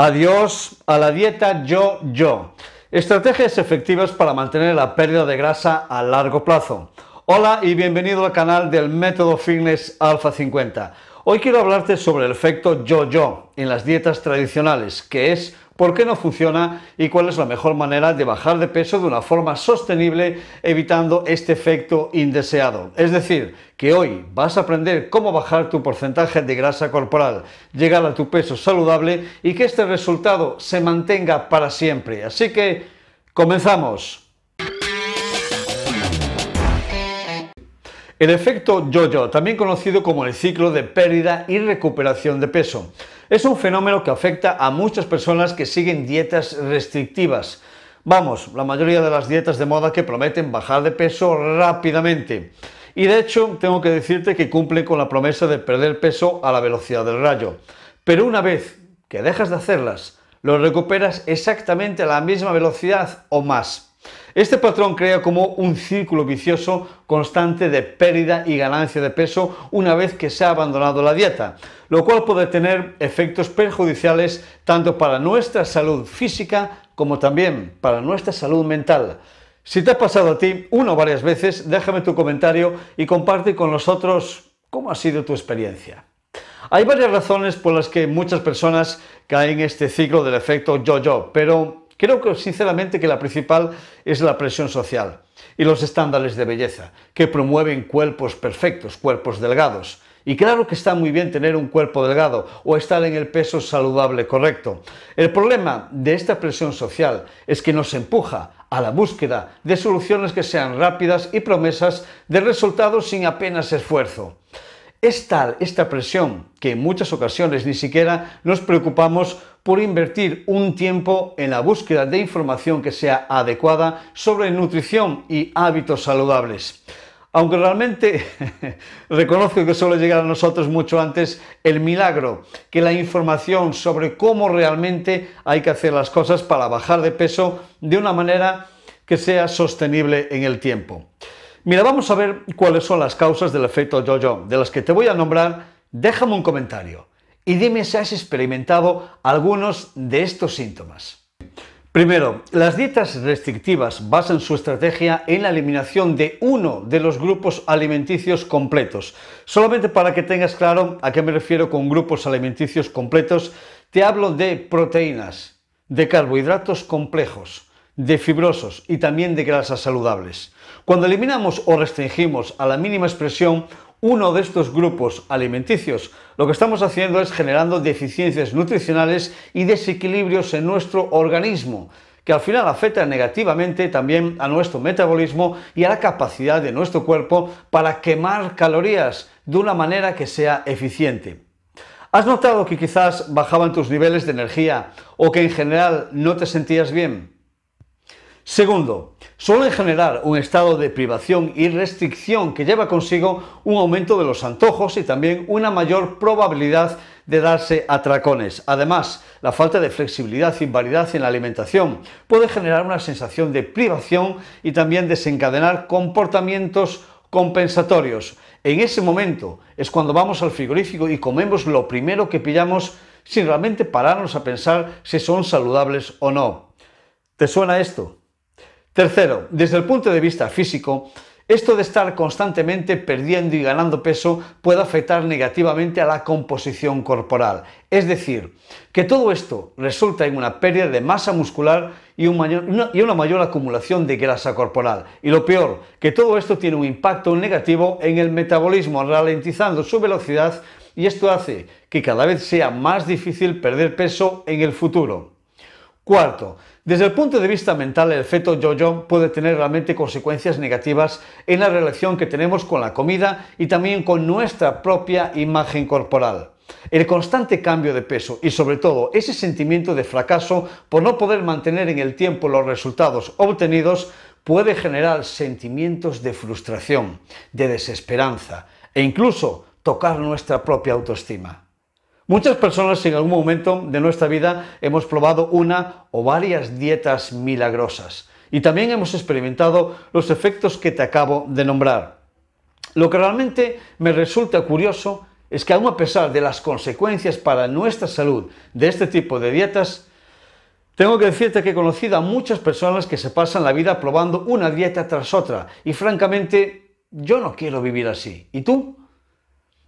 Adiós a la dieta yo-yo. Estrategias efectivas para mantener la pérdida de grasa a largo plazo. Hola y bienvenido al canal del método Fitness Alpha 50. Hoy quiero hablarte sobre el efecto yo-yo en las dietas tradicionales, que es por qué no funciona y cuál es la mejor manera de bajar de peso de una forma sostenible evitando este efecto indeseado. Es decir, que hoy vas a aprender cómo bajar tu porcentaje de grasa corporal, llegar a tu peso saludable y que este resultado se mantenga para siempre. Así que, comenzamos. El efecto yo-yo, también conocido como el ciclo de pérdida y recuperación de peso. Es un fenómeno que afecta a muchas personas que siguen dietas restrictivas. Vamos, la mayoría de las dietas de moda que prometen bajar de peso rápidamente. Y de hecho, tengo que decirte que cumplen con la promesa de perder peso a la velocidad del rayo. Pero una vez que dejas de hacerlas, lo recuperas exactamente a la misma velocidad o más. Este patrón crea como un círculo vicioso constante de pérdida y ganancia de peso una vez que se ha abandonado la dieta, lo cual puede tener efectos perjudiciales tanto para nuestra salud física como también para nuestra salud mental. Si te ha pasado a ti una o varias veces, déjame tu comentario y comparte con nosotros cómo ha sido tu experiencia. Hay varias razones por las que muchas personas caen en este ciclo del efecto yo-yo, pero Creo que sinceramente que la principal es la presión social y los estándares de belleza, que promueven cuerpos perfectos, cuerpos delgados. Y claro que está muy bien tener un cuerpo delgado o estar en el peso saludable correcto. El problema de esta presión social es que nos empuja a la búsqueda de soluciones que sean rápidas y promesas de resultados sin apenas esfuerzo. Es tal esta presión que en muchas ocasiones ni siquiera nos preocupamos por invertir un tiempo en la búsqueda de información que sea adecuada sobre nutrición y hábitos saludables. Aunque realmente reconozco que suele llegar a nosotros mucho antes el milagro, que la información sobre cómo realmente hay que hacer las cosas para bajar de peso de una manera que sea sostenible en el tiempo. Mira, vamos a ver cuáles son las causas del efecto yo-yo, de las que te voy a nombrar. Déjame un comentario y dime si has experimentado algunos de estos síntomas. Primero, las dietas restrictivas basan su estrategia en la eliminación de uno de los grupos alimenticios completos. Solamente para que tengas claro a qué me refiero con grupos alimenticios completos, te hablo de proteínas, de carbohidratos complejos, de fibrosos y también de grasas saludables. Cuando eliminamos o restringimos a la mínima expresión uno de estos grupos alimenticios, lo que estamos haciendo es generando deficiencias nutricionales y desequilibrios en nuestro organismo, que al final afecta negativamente también a nuestro metabolismo y a la capacidad de nuestro cuerpo para quemar calorías de una manera que sea eficiente. ¿Has notado que quizás bajaban tus niveles de energía o que en general no te sentías bien? Segundo, suele generar un estado de privación y restricción que lleva consigo un aumento de los antojos y también una mayor probabilidad de darse atracones. Además, la falta de flexibilidad y variedad en la alimentación puede generar una sensación de privación y también desencadenar comportamientos compensatorios. En ese momento es cuando vamos al frigorífico y comemos lo primero que pillamos sin realmente pararnos a pensar si son saludables o no. ¿Te suena esto? Tercero, desde el punto de vista físico, esto de estar constantemente perdiendo y ganando peso puede afectar negativamente a la composición corporal. Es decir, que todo esto resulta en una pérdida de masa muscular y, una mayor acumulación de grasa corporal. Y lo peor, que todo esto tiene un impacto negativo en el metabolismo, ralentizando su velocidad y esto hace que cada vez sea más difícil perder peso en el futuro. Cuarto, desde el punto de vista mental, el feto yo-yo puede tener realmente consecuencias negativas en la relación que tenemos con la comida y también con nuestra propia imagen corporal. El constante cambio de peso y sobre todo ese sentimiento de fracaso por no poder mantener en el tiempo los resultados obtenidos puede generar sentimientos de frustración, de desesperanza e incluso tocar nuestra propia autoestima. Muchas personas en algún momento de nuestra vida hemos probado una o varias dietas milagrosas y también hemos experimentado los efectos que te acabo de nombrar. Lo que realmente me resulta curioso es que aun a pesar de las consecuencias para nuestra salud de este tipo de dietas, tengo que decirte que he conocido a muchas personas que se pasan la vida probando una dieta tras otra y francamente yo no quiero vivir así. ¿Y tú?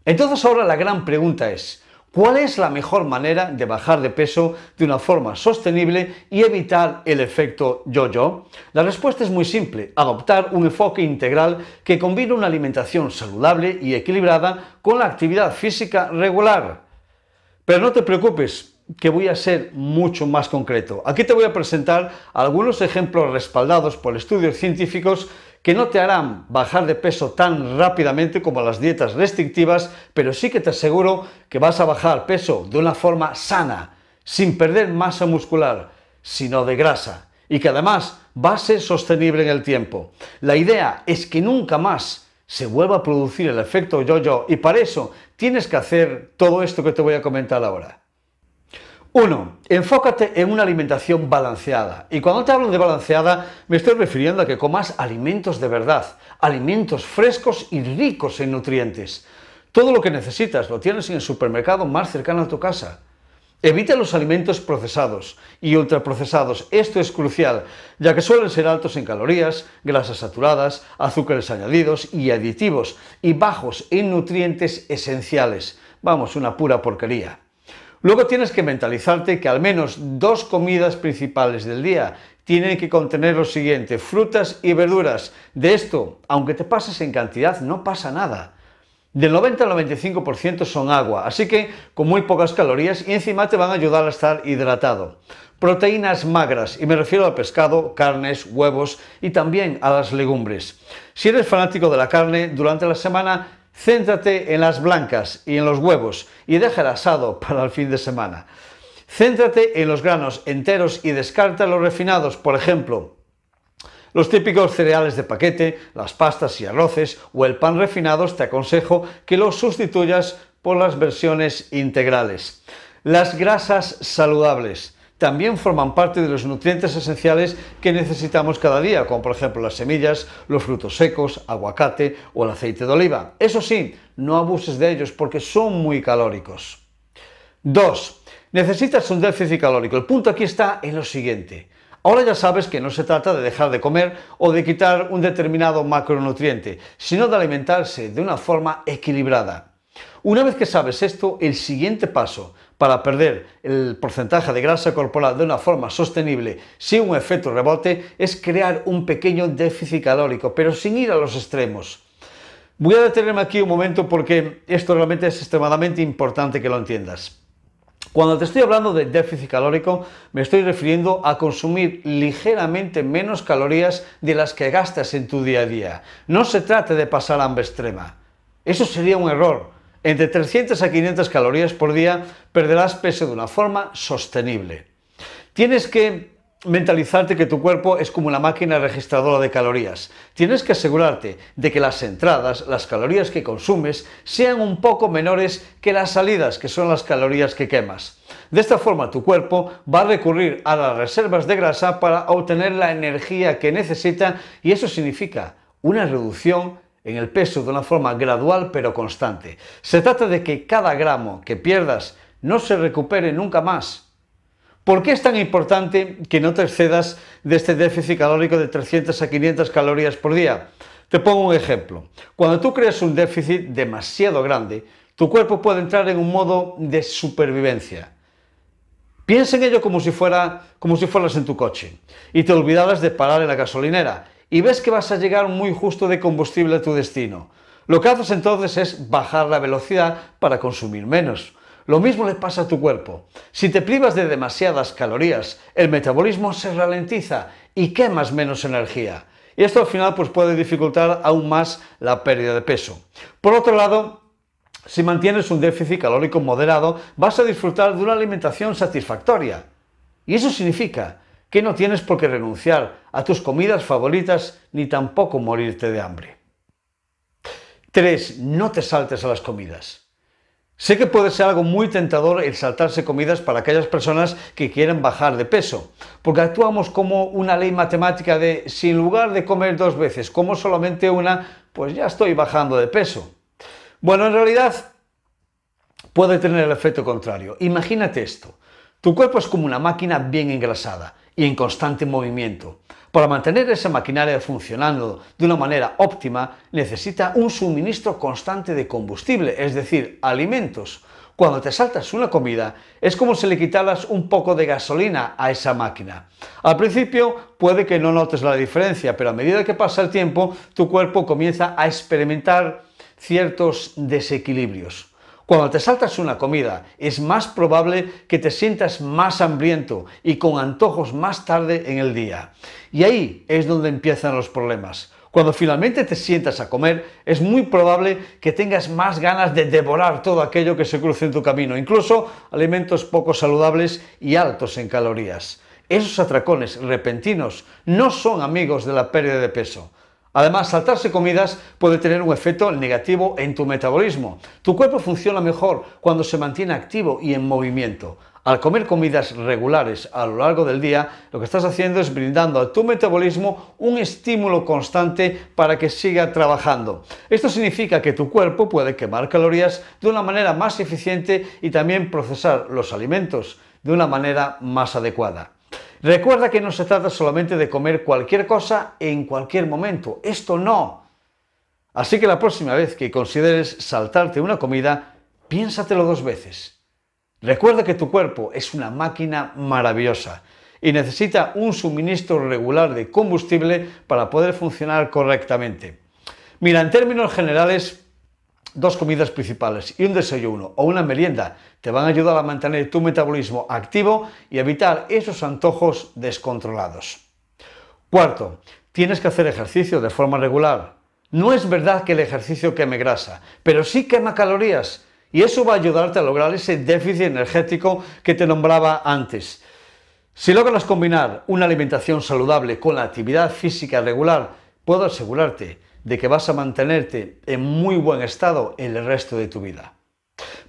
Entonces ahora la gran pregunta es, ¿Cuál es la mejor manera de bajar de peso de una forma sostenible y evitar el efecto yo-yo? La respuesta es muy simple, adoptar un enfoque integral que combine una alimentación saludable y equilibrada con la actividad física regular. Pero no te preocupes, que voy a ser mucho más concreto. Aquí te voy a presentar algunos ejemplos respaldados por estudios científicos que no te harán bajar de peso tan rápidamente como las dietas restrictivas, pero sí que te aseguro que vas a bajar peso de una forma sana, sin perder masa muscular, sino de grasa, y que además va a ser sostenible en el tiempo. La idea es que nunca más se vuelva a producir el efecto yo-yo y para eso tienes que hacer todo esto que te voy a comentar ahora. 1. Enfócate en una alimentación balanceada. Y cuando te hablo de balanceada, me estoy refiriendo a que comas alimentos de verdad, alimentos frescos y ricos en nutrientes. Todo lo que necesitas lo tienes en el supermercado más cercano a tu casa. Evita los alimentos procesados y ultraprocesados. Esto es crucial, ya que suelen ser altos en calorías, grasas saturadas, azúcares añadidos y aditivos, y bajos en nutrientes esenciales. Vamos, una pura porquería. Luego tienes que mentalizarte que al menos dos comidas principales del día tienen que contener lo siguiente, frutas y verduras. De esto, aunque te pases en cantidad, no pasa nada. Del 90 al 95% son agua, así que con muy pocas calorías y encima te van a ayudar a estar hidratado. Proteínas magras, y me refiero al pescado, carnes, huevos y también a las legumbres. Si eres fanático de la carne, durante la semana Céntrate en las blancas y en los huevos y deja el asado para el fin de semana. Céntrate en los granos enteros y descarta los refinados, por ejemplo, los típicos cereales de paquete, las pastas y arroces o el pan refinados te aconsejo que los sustituyas por las versiones integrales. Las grasas saludables también forman parte de los nutrientes esenciales que necesitamos cada día, como por ejemplo las semillas, los frutos secos, aguacate o el aceite de oliva. Eso sí, no abuses de ellos porque son muy calóricos. 2. Necesitas un déficit calórico. El punto aquí está en lo siguiente. Ahora ya sabes que no se trata de dejar de comer o de quitar un determinado macronutriente, sino de alimentarse de una forma equilibrada. Una vez que sabes esto, el siguiente paso para perder el porcentaje de grasa corporal de una forma sostenible sin un efecto rebote es crear un pequeño déficit calórico, pero sin ir a los extremos. Voy a detenerme aquí un momento porque esto realmente es extremadamente importante que lo entiendas. Cuando te estoy hablando de déficit calórico, me estoy refiriendo a consumir ligeramente menos calorías de las que gastas en tu día a día. No se trata de pasar hambre extrema. Eso sería un error. Entre 300 a 500 calorías por día perderás peso de una forma sostenible. Tienes que mentalizarte que tu cuerpo es como una máquina registradora de calorías. Tienes que asegurarte de que las entradas, las calorías que consumes, sean un poco menores que las salidas, que son las calorías que quemas. De esta forma tu cuerpo va a recurrir a las reservas de grasa para obtener la energía que necesita y eso significa una reducción en el peso de una forma gradual pero constante. Se trata de que cada gramo que pierdas no se recupere nunca más. ¿Por qué es tan importante que no te excedas de este déficit calórico de 300 a 500 calorías por día? Te pongo un ejemplo. Cuando tú creas un déficit demasiado grande, tu cuerpo puede entrar en un modo de supervivencia. Piensa en ello como si, fuera, como si fueras en tu coche y te olvidaras de parar en la gasolinera y ves que vas a llegar muy justo de combustible a tu destino. Lo que haces entonces es bajar la velocidad para consumir menos. Lo mismo le pasa a tu cuerpo. Si te privas de demasiadas calorías, el metabolismo se ralentiza y quemas menos energía. Y esto al final pues, puede dificultar aún más la pérdida de peso. Por otro lado, si mantienes un déficit calórico moderado, vas a disfrutar de una alimentación satisfactoria. Y eso significa que no tienes por qué renunciar a tus comidas favoritas ni tampoco morirte de hambre. 3. No te saltes a las comidas. Sé que puede ser algo muy tentador el saltarse comidas para aquellas personas que quieren bajar de peso, porque actuamos como una ley matemática de si en lugar de comer dos veces como solamente una, pues ya estoy bajando de peso. Bueno, en realidad puede tener el efecto contrario. Imagínate esto. Tu cuerpo es como una máquina bien engrasada y en constante movimiento. Para mantener esa maquinaria funcionando de una manera óptima, necesita un suministro constante de combustible, es decir, alimentos. Cuando te saltas una comida, es como si le quitaras un poco de gasolina a esa máquina. Al principio puede que no notes la diferencia, pero a medida que pasa el tiempo, tu cuerpo comienza a experimentar ciertos desequilibrios. Cuando te saltas una comida, es más probable que te sientas más hambriento y con antojos más tarde en el día. Y ahí es donde empiezan los problemas. Cuando finalmente te sientas a comer, es muy probable que tengas más ganas de devorar todo aquello que se cruce en tu camino, incluso alimentos poco saludables y altos en calorías. Esos atracones repentinos no son amigos de la pérdida de peso. Además, saltarse comidas puede tener un efecto negativo en tu metabolismo. Tu cuerpo funciona mejor cuando se mantiene activo y en movimiento. Al comer comidas regulares a lo largo del día, lo que estás haciendo es brindando a tu metabolismo un estímulo constante para que siga trabajando. Esto significa que tu cuerpo puede quemar calorías de una manera más eficiente y también procesar los alimentos de una manera más adecuada. Recuerda que no se trata solamente de comer cualquier cosa en cualquier momento. Esto no. Así que la próxima vez que consideres saltarte una comida, piénsatelo dos veces. Recuerda que tu cuerpo es una máquina maravillosa y necesita un suministro regular de combustible para poder funcionar correctamente. Mira, en términos generales, dos comidas principales y un desayuno o una merienda te van a ayudar a mantener tu metabolismo activo y evitar esos antojos descontrolados. Cuarto, tienes que hacer ejercicio de forma regular. No es verdad que el ejercicio queme grasa, pero sí quema calorías y eso va a ayudarte a lograr ese déficit energético que te nombraba antes. Si logras combinar una alimentación saludable con la actividad física regular, puedo asegurarte de que vas a mantenerte en muy buen estado el resto de tu vida.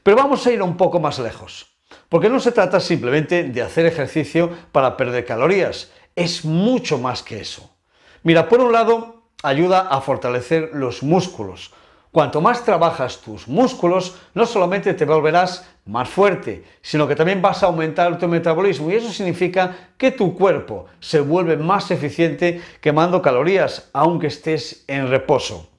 Pero vamos a ir un poco más lejos, porque no se trata simplemente de hacer ejercicio para perder calorías, es mucho más que eso. Mira, por un lado, ayuda a fortalecer los músculos, Cuanto más trabajas tus músculos, no solamente te volverás más fuerte, sino que también vas a aumentar tu metabolismo y eso significa que tu cuerpo se vuelve más eficiente quemando calorías, aunque estés en reposo.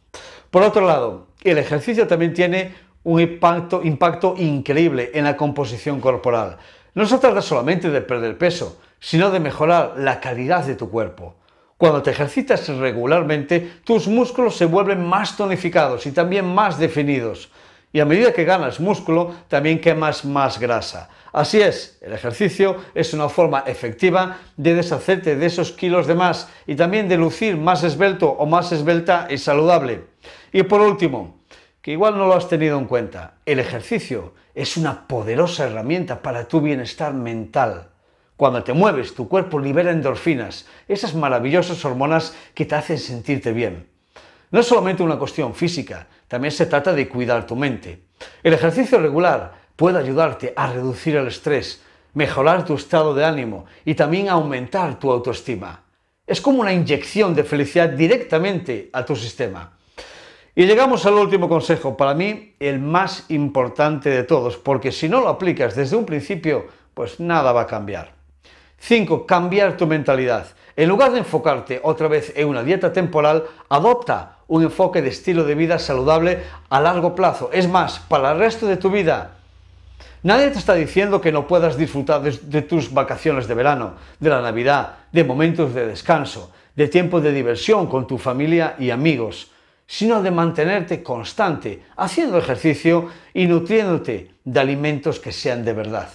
Por otro lado, el ejercicio también tiene un impacto, increíble en la composición corporal. No se trata solamente de perder peso, sino de mejorar la calidad de tu cuerpo. Cuando te ejercitas regularmente, tus músculos se vuelven más tonificados y también más definidos. Y a medida que ganas músculo, también quemas más grasa. Así es, el ejercicio es una forma efectiva de deshacerte de esos kilos de más y también de lucir más esbelto o más esbelta y saludable. Y por último, que igual no lo has tenido en cuenta, el ejercicio es una poderosa herramienta para tu bienestar mental. Cuando te mueves, tu cuerpo libera endorfinas, esas maravillosas hormonas que te hacen sentirte bien. No es solamente una cuestión física, también se trata de cuidar tu mente. El ejercicio regular puede ayudarte a reducir el estrés, mejorar tu estado de ánimo y también aumentar tu autoestima. Es como una inyección de felicidad directamente a tu sistema. Y llegamos al último consejo, para mí el más importante de todos, porque si no lo aplicas desde un principio, pues nada va a cambiar. 5. Cambiar tu mentalidad. En lugar de enfocarte otra vez en una dieta temporal, adopta un enfoque de estilo de vida saludable a largo plazo. Es más, para el resto de tu vida. Nadie te está diciendo que no puedas disfrutar de, de tus vacaciones de verano, de la Navidad, de momentos de descanso, de tiempo de diversión con tu familia y amigos, sino de mantenerte constante, haciendo ejercicio y nutriéndote de alimentos que sean de verdad.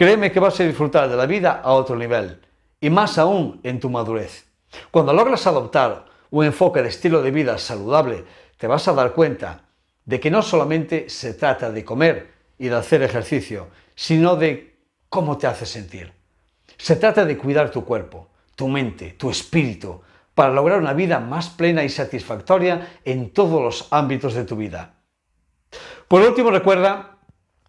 Créeme que vas a disfrutar de la vida a otro nivel, y más aún en tu madurez. Cuando logras adoptar un enfoque de estilo de vida saludable, te vas a dar cuenta de que no solamente se trata de comer y de hacer ejercicio, sino de cómo te hace sentir. Se trata de cuidar tu cuerpo, tu mente, tu espíritu, para lograr una vida más plena y satisfactoria en todos los ámbitos de tu vida. Por último, recuerda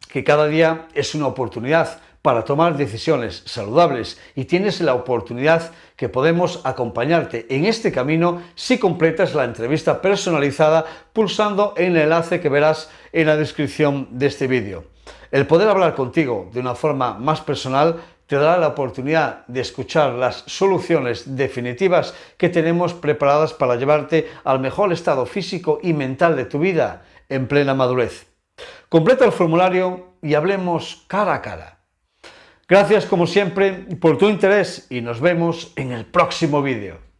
que cada día es una oportunidad para tomar decisiones saludables y tienes la oportunidad que podemos acompañarte en este camino si completas la entrevista personalizada pulsando en el enlace que verás en la descripción de este vídeo. El poder hablar contigo de una forma más personal te dará la oportunidad de escuchar las soluciones definitivas que tenemos preparadas para llevarte al mejor estado físico y mental de tu vida en plena madurez. Completa el formulario y hablemos cara a cara. Gracias como siempre por tu interés y nos vemos en el próximo vídeo.